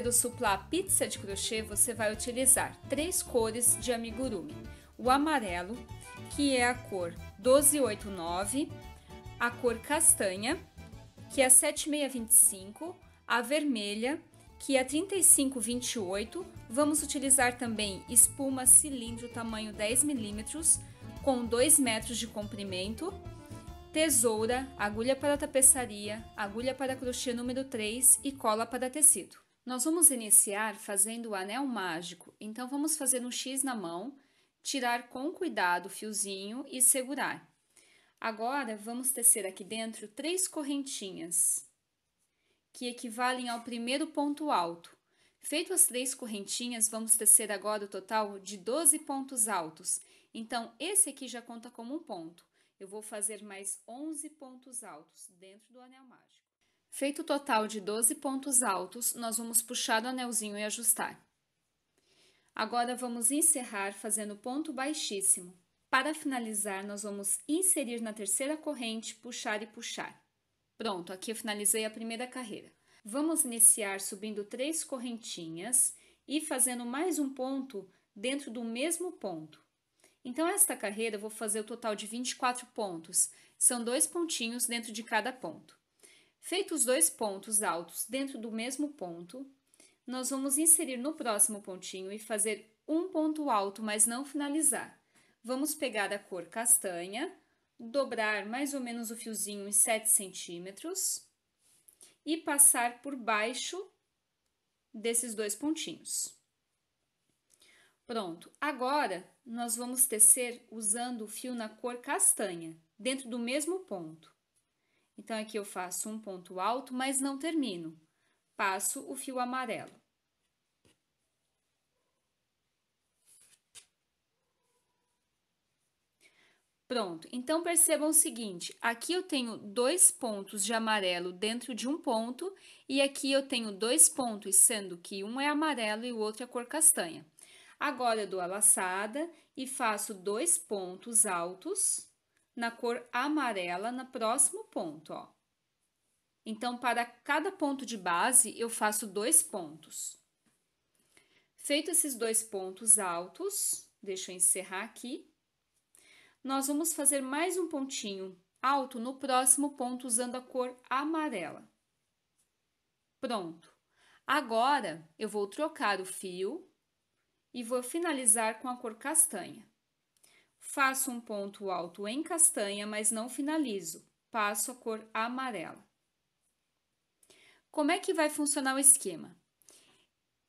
do suplá pizza de crochê, você vai utilizar três cores de amigurumi. O amarelo, que é a cor 1289, a cor castanha, que é 7625, a vermelha, que é 3528. Vamos utilizar também espuma cilindro tamanho 10 milímetros, com 2 metros de comprimento, tesoura, agulha para tapeçaria, agulha para crochê número 3 e cola para tecido. Nós vamos iniciar fazendo o anel mágico, então vamos fazer um X na mão, tirar com cuidado o fiozinho e segurar. Agora, vamos tecer aqui dentro três correntinhas, que equivalem ao primeiro ponto alto. Feito as três correntinhas, vamos tecer agora o total de 12 pontos altos. Então, esse aqui já conta como um ponto. Eu vou fazer mais 11 pontos altos dentro do anel mágico. Feito o total de 12 pontos altos, nós vamos puxar o anelzinho e ajustar. Agora, vamos encerrar fazendo ponto baixíssimo. Para finalizar, nós vamos inserir na terceira corrente, puxar e puxar. Pronto, aqui eu finalizei a primeira carreira. Vamos iniciar subindo três correntinhas e fazendo mais um ponto dentro do mesmo ponto. Então, esta carreira eu vou fazer o total de 24 pontos. São dois pontinhos dentro de cada ponto. Feitos dois pontos altos dentro do mesmo ponto, nós vamos inserir no próximo pontinho e fazer um ponto alto, mas não finalizar. Vamos pegar a cor castanha, dobrar mais ou menos o fiozinho em 7 centímetros e passar por baixo desses dois pontinhos. Pronto, agora nós vamos tecer usando o fio na cor castanha, dentro do mesmo ponto. Então, aqui eu faço um ponto alto, mas não termino. Passo o fio amarelo. Pronto, então percebam o seguinte, aqui eu tenho dois pontos de amarelo dentro de um ponto e aqui eu tenho dois pontos, sendo que um é amarelo e o outro é cor castanha. Agora eu dou a laçada e faço dois pontos altos na cor amarela no próximo ponto, ó. Então, para cada ponto de base, eu faço dois pontos. Feito esses dois pontos altos, deixa eu encerrar aqui, nós vamos fazer mais um pontinho alto no próximo ponto usando a cor amarela. Pronto. Agora, eu vou trocar o fio e vou finalizar com a cor castanha. Faço um ponto alto em castanha, mas não finalizo. Passo a cor amarela. Como é que vai funcionar o esquema?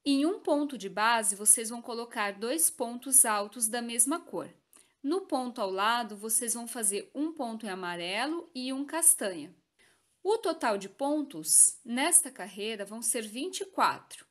Em um ponto de base, vocês vão colocar dois pontos altos da mesma cor. No ponto ao lado, vocês vão fazer um ponto em amarelo e um castanha. O total de pontos nesta carreira vão ser 24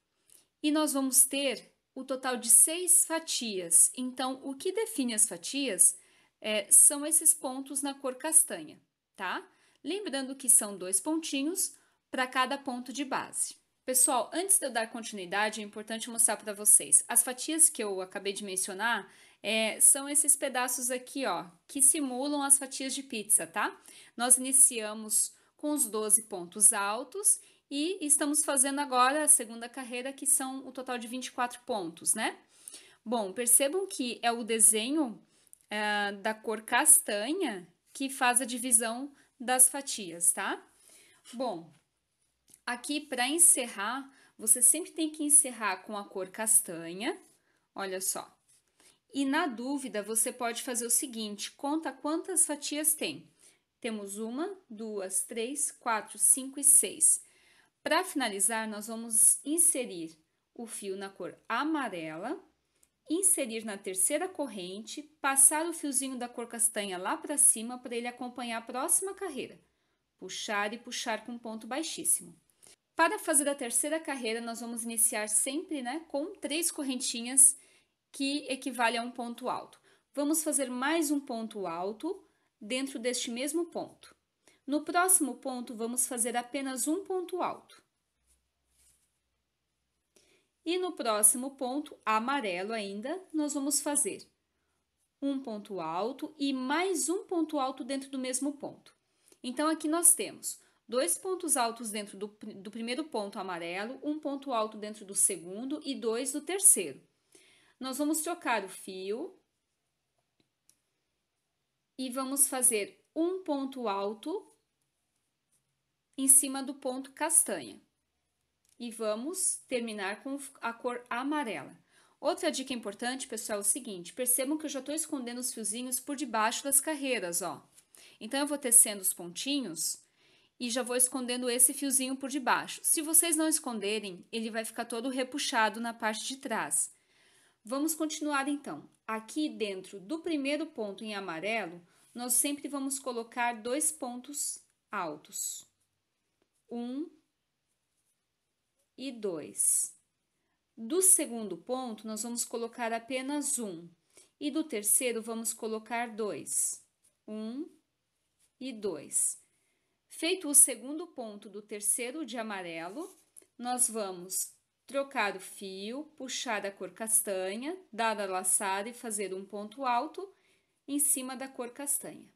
e nós vamos ter o total de seis fatias. Então, o que define as fatias é, são esses pontos na cor castanha, tá? Lembrando que são dois pontinhos para cada ponto de base. Pessoal, antes de eu dar continuidade, é importante mostrar para vocês. As fatias que eu acabei de mencionar é, são esses pedaços aqui, ó, que simulam as fatias de pizza, tá? Nós iniciamos com os 12 pontos altos e estamos fazendo agora a segunda carreira, que são o total de 24 pontos, né? Bom, percebam que é o desenho é, da cor castanha que faz a divisão das fatias, tá? Bom, aqui para encerrar, você sempre tem que encerrar com a cor castanha, olha só. E na dúvida, você pode fazer o seguinte: conta quantas fatias tem. Temos uma, duas, três, quatro, cinco e seis. Para finalizar, nós vamos inserir o fio na cor amarela, inserir na terceira corrente, passar o fiozinho da cor castanha lá para cima para ele acompanhar a próxima carreira. Puxar e puxar com ponto baixíssimo. Para fazer a terceira carreira, nós vamos iniciar sempre né, com três correntinhas que equivale a um ponto alto. Vamos fazer mais um ponto alto dentro deste mesmo ponto. No próximo ponto, vamos fazer apenas um ponto alto. E no próximo ponto, amarelo ainda, nós vamos fazer um ponto alto e mais um ponto alto dentro do mesmo ponto. Então, aqui nós temos dois pontos altos dentro do, do primeiro ponto amarelo, um ponto alto dentro do segundo e dois do terceiro. Nós vamos trocar o fio e vamos fazer um ponto alto em cima do ponto castanha. E vamos terminar com a cor amarela. Outra dica importante, pessoal, é o seguinte, percebam que eu já estou escondendo os fiozinhos por debaixo das carreiras, ó. Então, eu vou tecendo os pontinhos e já vou escondendo esse fiozinho por debaixo. Se vocês não esconderem, ele vai ficar todo repuxado na parte de trás. Vamos continuar então. Aqui dentro do primeiro ponto em amarelo, nós sempre vamos colocar dois pontos altos. 1 e 2. Do segundo ponto, nós vamos colocar apenas um, e do terceiro, vamos colocar dois. Um e dois. Feito o segundo ponto do terceiro de amarelo, nós vamos trocar o fio, puxar a cor castanha, dar a laçada e fazer um ponto alto em cima da cor castanha.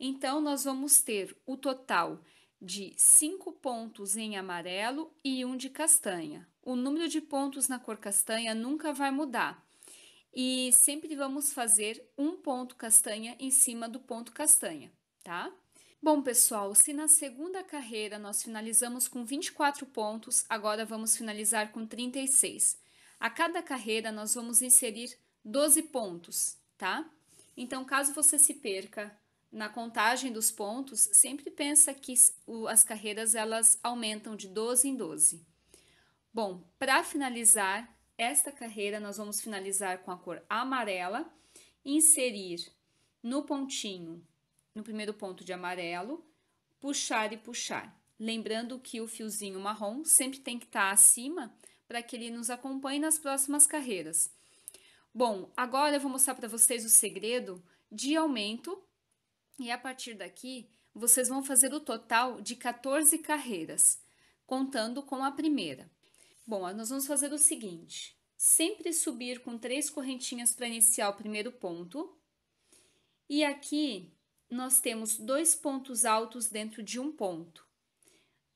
Então, nós vamos ter o total de cinco pontos em amarelo e um de castanha. O número de pontos na cor castanha nunca vai mudar. E sempre vamos fazer um ponto castanha em cima do ponto castanha, tá? Bom, pessoal, se na segunda carreira nós finalizamos com 24 pontos, agora vamos finalizar com 36. A cada carreira nós vamos inserir 12 pontos, tá? Então, caso você se perca, na contagem dos pontos, sempre pensa que as carreiras elas aumentam de 12 em 12. Bom, para finalizar esta carreira, nós vamos finalizar com a cor amarela, inserir no pontinho, no primeiro ponto de amarelo, puxar e puxar. Lembrando que o fiozinho marrom sempre tem que estar tá acima para que ele nos acompanhe nas próximas carreiras. Bom, agora eu vou mostrar para vocês o segredo de aumento e a partir daqui, vocês vão fazer o total de 14 carreiras, contando com a primeira. Bom, nós vamos fazer o seguinte: sempre subir com três correntinhas para iniciar o primeiro ponto. E aqui nós temos dois pontos altos dentro de um ponto.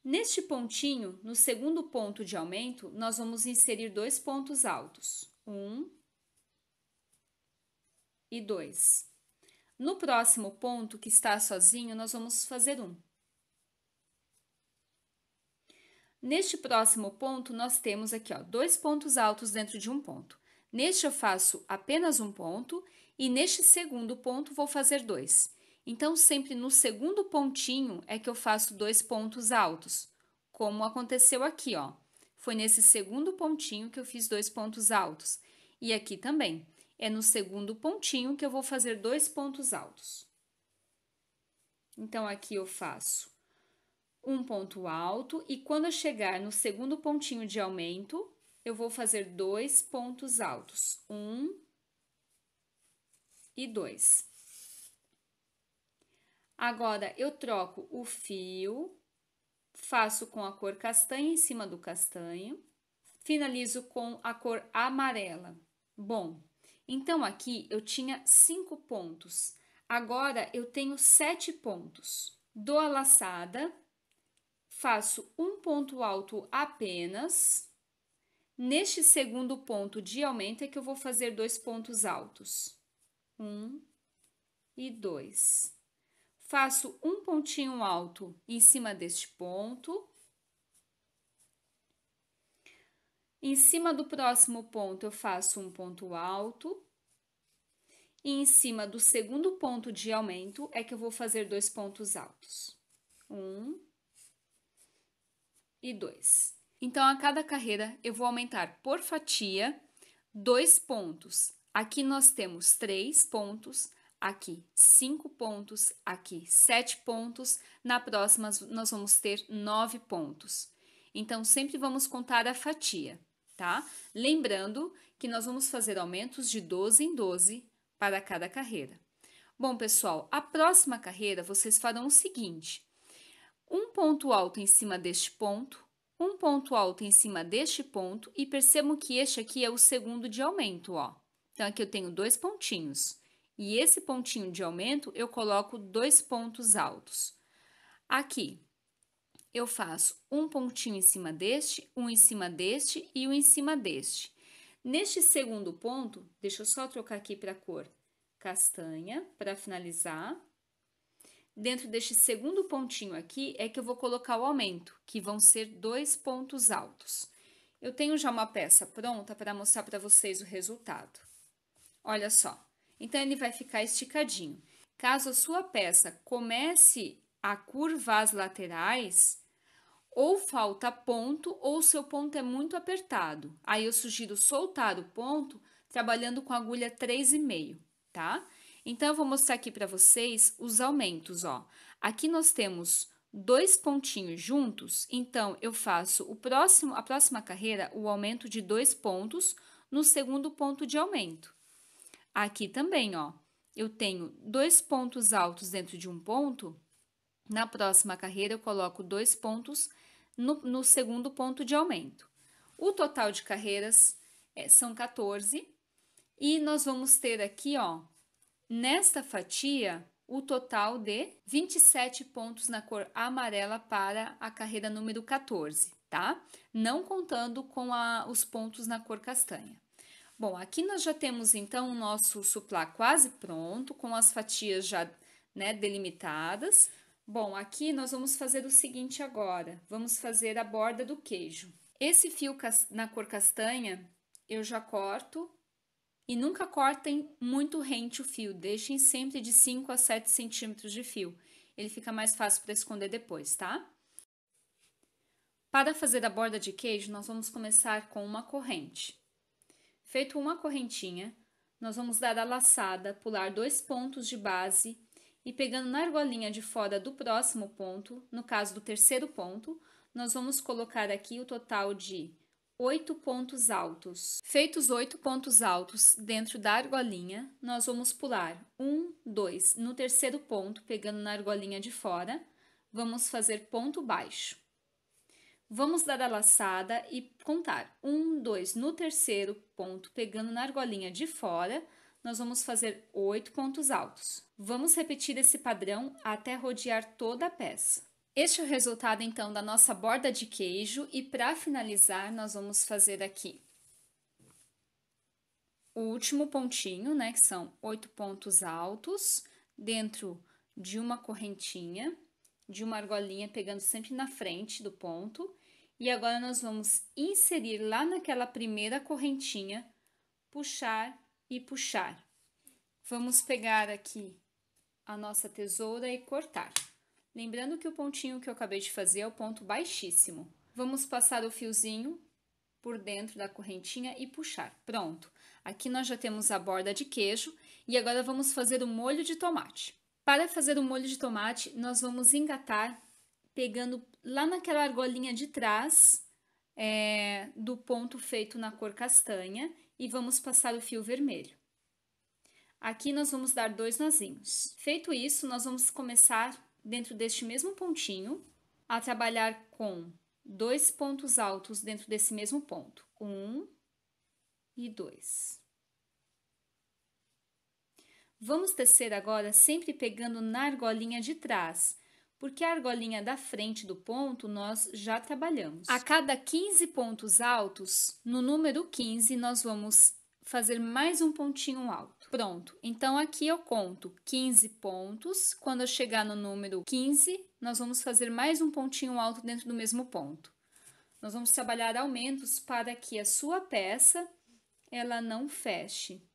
Neste pontinho, no segundo ponto de aumento, nós vamos inserir dois pontos altos, um e dois. No próximo ponto, que está sozinho, nós vamos fazer um. Neste próximo ponto, nós temos aqui, ó, dois pontos altos dentro de um ponto. Neste eu faço apenas um ponto e neste segundo ponto vou fazer dois. Então, sempre no segundo pontinho é que eu faço dois pontos altos, como aconteceu aqui, ó. Foi nesse segundo pontinho que eu fiz dois pontos altos. E aqui também. É no segundo pontinho que eu vou fazer dois pontos altos. Então, aqui eu faço um ponto alto e quando eu chegar no segundo pontinho de aumento, eu vou fazer dois pontos altos. Um e dois. Agora, eu troco o fio, faço com a cor castanha em cima do castanho, finalizo com a cor amarela. Bom, então aqui eu tinha cinco pontos, agora eu tenho sete pontos. Dou a laçada, faço um ponto alto apenas. Neste segundo ponto de aumento é que eu vou fazer dois pontos altos. Um e dois. Faço um pontinho alto em cima deste ponto Em cima do próximo ponto, eu faço um ponto alto. E em cima do segundo ponto de aumento, é que eu vou fazer dois pontos altos. Um e dois. Então, a cada carreira, eu vou aumentar por fatia dois pontos. Aqui nós temos três pontos, aqui cinco pontos, aqui sete pontos. Na próxima, nós vamos ter nove pontos. Então, sempre vamos contar a fatia tá? Lembrando que nós vamos fazer aumentos de 12 em 12 para cada carreira. Bom, pessoal, a próxima carreira vocês farão o seguinte: um ponto alto em cima deste ponto, um ponto alto em cima deste ponto, e percebam que este aqui é o segundo de aumento, ó. Então, aqui eu tenho dois pontinhos. E esse pontinho de aumento, eu coloco dois pontos altos. Aqui, eu faço um pontinho em cima deste, um em cima deste e um em cima deste. Neste segundo ponto, deixa eu só trocar aqui para a cor castanha para finalizar. Dentro deste segundo pontinho aqui é que eu vou colocar o aumento, que vão ser dois pontos altos. Eu tenho já uma peça pronta para mostrar para vocês o resultado. Olha só, então ele vai ficar esticadinho. Caso a sua peça comece a curvas laterais, ou falta ponto ou seu ponto é muito apertado. Aí eu sugiro soltar o ponto trabalhando com agulha 3,5, tá? Então eu vou mostrar aqui para vocês os aumentos, ó. Aqui nós temos dois pontinhos juntos, então eu faço o próximo a próxima carreira o aumento de dois pontos no segundo ponto de aumento. Aqui também, ó, eu tenho dois pontos altos dentro de um ponto, na próxima carreira, eu coloco dois pontos no, no segundo ponto de aumento. O total de carreiras é, são 14 e nós vamos ter aqui, ó, nesta fatia, o total de 27 pontos na cor amarela para a carreira número 14, tá? Não contando com a, os pontos na cor castanha. Bom, aqui nós já temos então o nosso suplá quase pronto, com as fatias já né, delimitadas. Bom, aqui nós vamos fazer o seguinte agora. Vamos fazer a borda do queijo. Esse fio na cor castanha, eu já corto. E nunca cortem muito rente o fio. Deixem sempre de 5 a 7 centímetros de fio. Ele fica mais fácil para esconder depois, tá? Para fazer a borda de queijo, nós vamos começar com uma corrente. Feito uma correntinha, nós vamos dar a laçada, pular dois pontos de base e pegando na argolinha de fora do próximo ponto, no caso do terceiro ponto, nós vamos colocar aqui o total de oito pontos altos. Feitos oito pontos altos dentro da argolinha, nós vamos pular um, dois no terceiro ponto, pegando na argolinha de fora, vamos fazer ponto baixo. Vamos dar a laçada e contar um, dois no terceiro ponto, pegando na argolinha de fora, nós vamos fazer oito pontos altos. Vamos repetir esse padrão até rodear toda a peça. Este é o resultado, então, da nossa borda de queijo e, para finalizar, nós vamos fazer aqui o último pontinho, né, que são oito pontos altos dentro de uma correntinha, de uma argolinha, pegando sempre na frente do ponto. E agora, nós vamos inserir lá naquela primeira correntinha, puxar e puxar. Vamos pegar aqui a nossa tesoura e cortar. Lembrando que o pontinho que eu acabei de fazer é o ponto baixíssimo. Vamos passar o fiozinho por dentro da correntinha e puxar. Pronto! Aqui nós já temos a borda de queijo e agora vamos fazer o molho de tomate. Para fazer o molho de tomate, nós vamos engatar pegando lá naquela argolinha de trás é, do ponto feito na cor castanha e vamos passar o fio vermelho. Aqui nós vamos dar dois nozinhos. Feito isso, nós vamos começar dentro deste mesmo pontinho a trabalhar com dois pontos altos dentro desse mesmo ponto. Um e dois. Vamos tecer agora sempre pegando na argolinha de trás, porque a argolinha da frente do ponto nós já trabalhamos. A cada 15 pontos altos, no número 15, nós vamos fazer mais um pontinho alto. Pronto, então aqui eu conto 15 pontos. Quando eu chegar no número 15, nós vamos fazer mais um pontinho alto dentro do mesmo ponto. Nós vamos trabalhar aumentos para que a sua peça ela não feche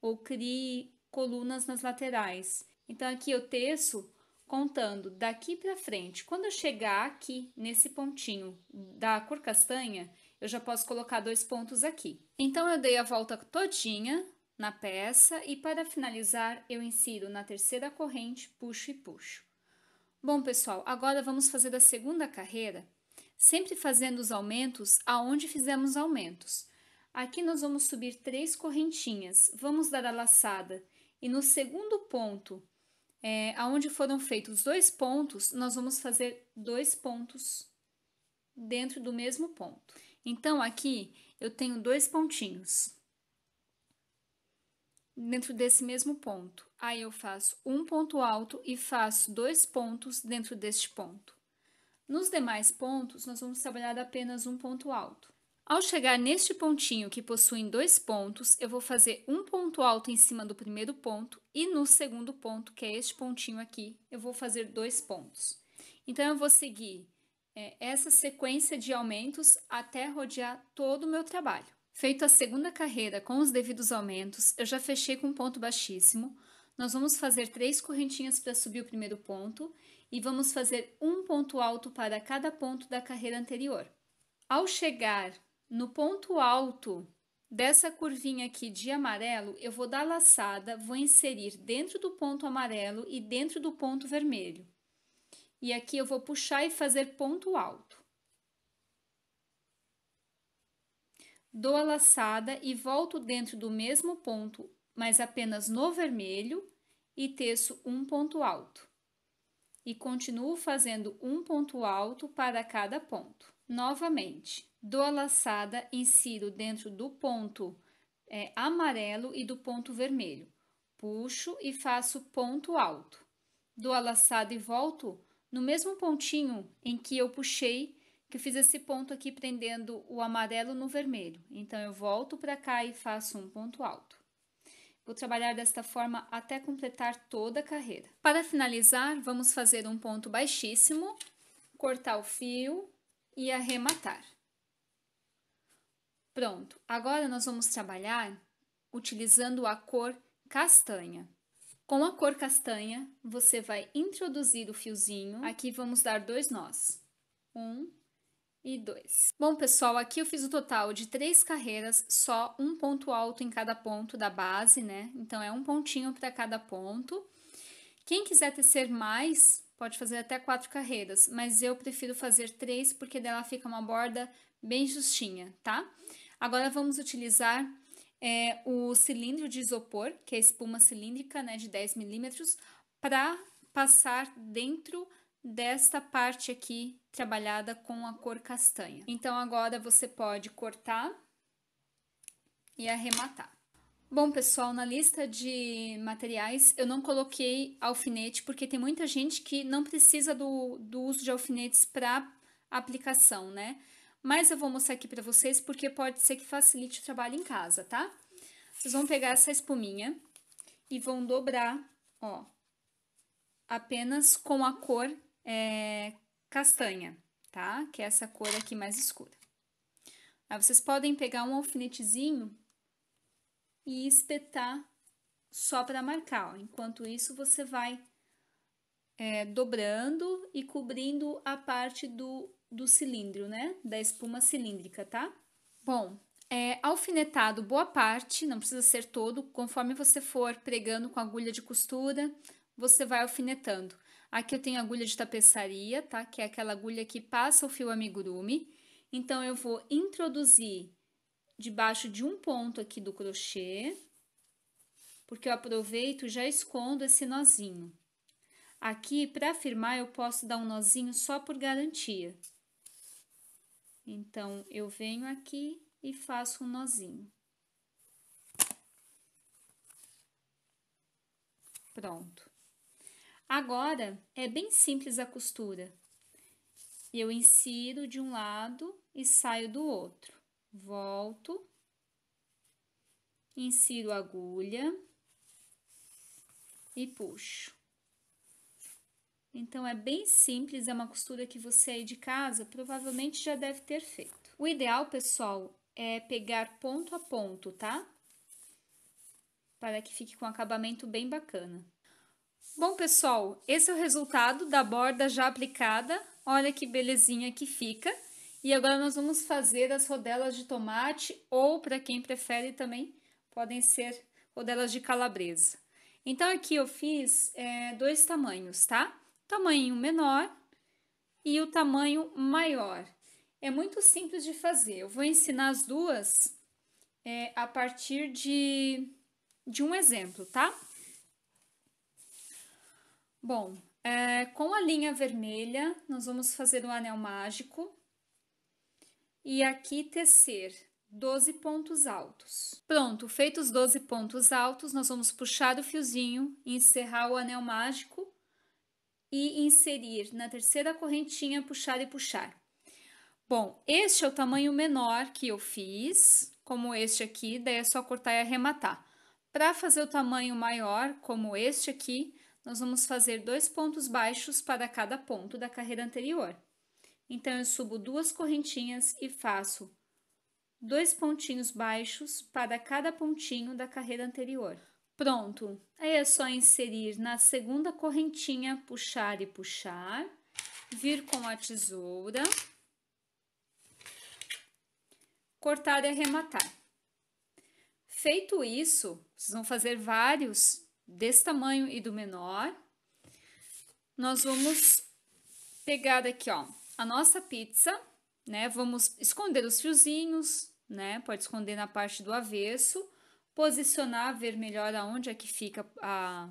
ou crie colunas nas laterais. Então, aqui eu teço contando daqui para frente. Quando eu chegar aqui nesse pontinho da cor castanha, eu já posso colocar dois pontos aqui. Então, eu dei a volta todinha na peça e para finalizar, eu insiro na terceira corrente, puxo e puxo. Bom, pessoal, agora vamos fazer a segunda carreira, sempre fazendo os aumentos aonde fizemos aumentos. Aqui nós vamos subir três correntinhas, vamos dar a laçada e no segundo ponto é, aonde foram feitos dois pontos, nós vamos fazer dois pontos dentro do mesmo ponto. Então, aqui eu tenho dois pontinhos dentro desse mesmo ponto. Aí eu faço um ponto alto e faço dois pontos dentro deste ponto. Nos demais pontos, nós vamos trabalhar apenas um ponto alto. Ao chegar neste pontinho que possui dois pontos, eu vou fazer um ponto alto em cima do primeiro ponto e no segundo ponto, que é este pontinho aqui, eu vou fazer dois pontos. Então, eu vou seguir é, essa sequência de aumentos até rodear todo o meu trabalho. Feito a segunda carreira com os devidos aumentos, eu já fechei com um ponto baixíssimo. Nós vamos fazer três correntinhas para subir o primeiro ponto e vamos fazer um ponto alto para cada ponto da carreira anterior. Ao chegar no ponto alto dessa curvinha aqui de amarelo, eu vou dar laçada, vou inserir dentro do ponto amarelo e dentro do ponto vermelho. E aqui eu vou puxar e fazer ponto alto. Dou a laçada e volto dentro do mesmo ponto, mas apenas no vermelho, e teço um ponto alto. E continuo fazendo um ponto alto para cada ponto. Novamente, dou a laçada, insiro dentro do ponto é, amarelo e do ponto vermelho. Puxo e faço ponto alto. Dou a laçada e volto no mesmo pontinho em que eu puxei, que eu fiz esse ponto aqui prendendo o amarelo no vermelho. Então, eu volto para cá e faço um ponto alto. Vou trabalhar desta forma até completar toda a carreira. Para finalizar, vamos fazer um ponto baixíssimo, cortar o fio, e arrematar. Pronto, agora nós vamos trabalhar utilizando a cor castanha. Com a cor castanha, você vai introduzir o fiozinho. Aqui vamos dar dois nós. Um e dois. Bom, pessoal, aqui eu fiz o total de três carreiras, só um ponto alto em cada ponto da base, né? Então, é um pontinho para cada ponto. Quem quiser tecer mais, pode fazer até quatro carreiras, mas eu prefiro fazer três porque dela fica uma borda bem justinha, tá? Agora vamos utilizar é, o cilindro de isopor, que é a espuma cilíndrica né, de 10 milímetros, para passar dentro desta parte aqui trabalhada com a cor castanha. Então agora você pode cortar e arrematar. Bom, pessoal, na lista de materiais eu não coloquei alfinete porque tem muita gente que não precisa do, do uso de alfinetes para aplicação, né? Mas eu vou mostrar aqui para vocês porque pode ser que facilite o trabalho em casa, tá? Vocês vão pegar essa espuminha e vão dobrar, ó, apenas com a cor é, castanha, tá? Que é essa cor aqui mais escura. Aí vocês podem pegar um alfinetezinho e espetar só para marcar. Enquanto isso, você vai é, dobrando e cobrindo a parte do, do cilindro, né? Da espuma cilíndrica, tá? Bom, é, alfinetado boa parte, não precisa ser todo, conforme você for pregando com agulha de costura, você vai alfinetando. Aqui eu tenho agulha de tapeçaria, tá? Que é aquela agulha que passa o fio amigurumi. Então, eu vou introduzir debaixo de um ponto aqui do crochê, porque eu aproveito e já escondo esse nozinho. Aqui, para firmar, eu posso dar um nozinho só por garantia. Então, eu venho aqui e faço um nozinho. Pronto. Agora, é bem simples a costura. Eu insiro de um lado e saio do outro volto, insiro a agulha e puxo. Então, é bem simples, é uma costura que você aí de casa provavelmente já deve ter feito. O ideal, pessoal, é pegar ponto a ponto, tá? Para que fique com um acabamento bem bacana. Bom, pessoal, esse é o resultado da borda já aplicada. Olha que belezinha que fica. E agora nós vamos fazer as rodelas de tomate ou, para quem prefere também, podem ser rodelas de calabresa. Então, aqui eu fiz é, dois tamanhos, tá? Tamanho menor e o tamanho maior. É muito simples de fazer. Eu vou ensinar as duas é, a partir de, de um exemplo, tá? Bom, é, com a linha vermelha, nós vamos fazer um anel mágico e aqui tecer 12 pontos altos. Pronto, feitos os 12 pontos altos, nós vamos puxar o fiozinho, encerrar o anel mágico e inserir na terceira correntinha, puxar e puxar. Bom, este é o tamanho menor que eu fiz, como este aqui, daí é só cortar e arrematar. Para fazer o tamanho maior, como este aqui, nós vamos fazer dois pontos baixos para cada ponto da carreira anterior. Então, eu subo duas correntinhas e faço dois pontinhos baixos para cada pontinho da carreira anterior. Pronto, aí é só inserir na segunda correntinha, puxar e puxar, vir com a tesoura, cortar e arrematar. Feito isso, vocês vão fazer vários desse tamanho e do menor. Nós vamos pegar aqui, ó, a nossa pizza, né? Vamos esconder os fiozinhos, né? Pode esconder na parte do avesso, posicionar, ver melhor aonde é que fica a,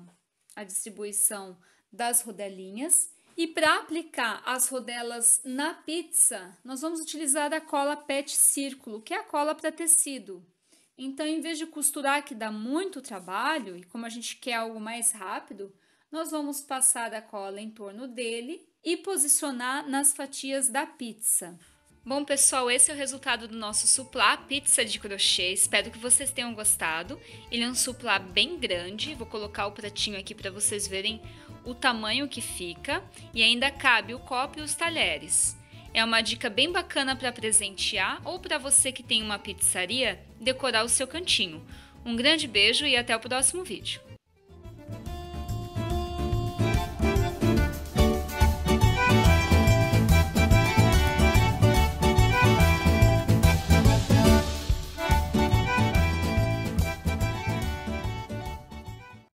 a distribuição das rodelinhas. E para aplicar as rodelas na pizza, nós vamos utilizar a cola PET círculo, que é a cola para tecido. Então, em vez de costurar, que dá muito trabalho, e como a gente quer algo mais rápido, nós vamos passar a cola em torno dele e posicionar nas fatias da pizza. Bom, pessoal, esse é o resultado do nosso suplá pizza de crochê. Espero que vocês tenham gostado. Ele é um suplá bem grande. Vou colocar o pratinho aqui para vocês verem o tamanho que fica. E ainda cabe o copo e os talheres. É uma dica bem bacana para presentear ou para você que tem uma pizzaria decorar o seu cantinho. Um grande beijo e até o próximo vídeo.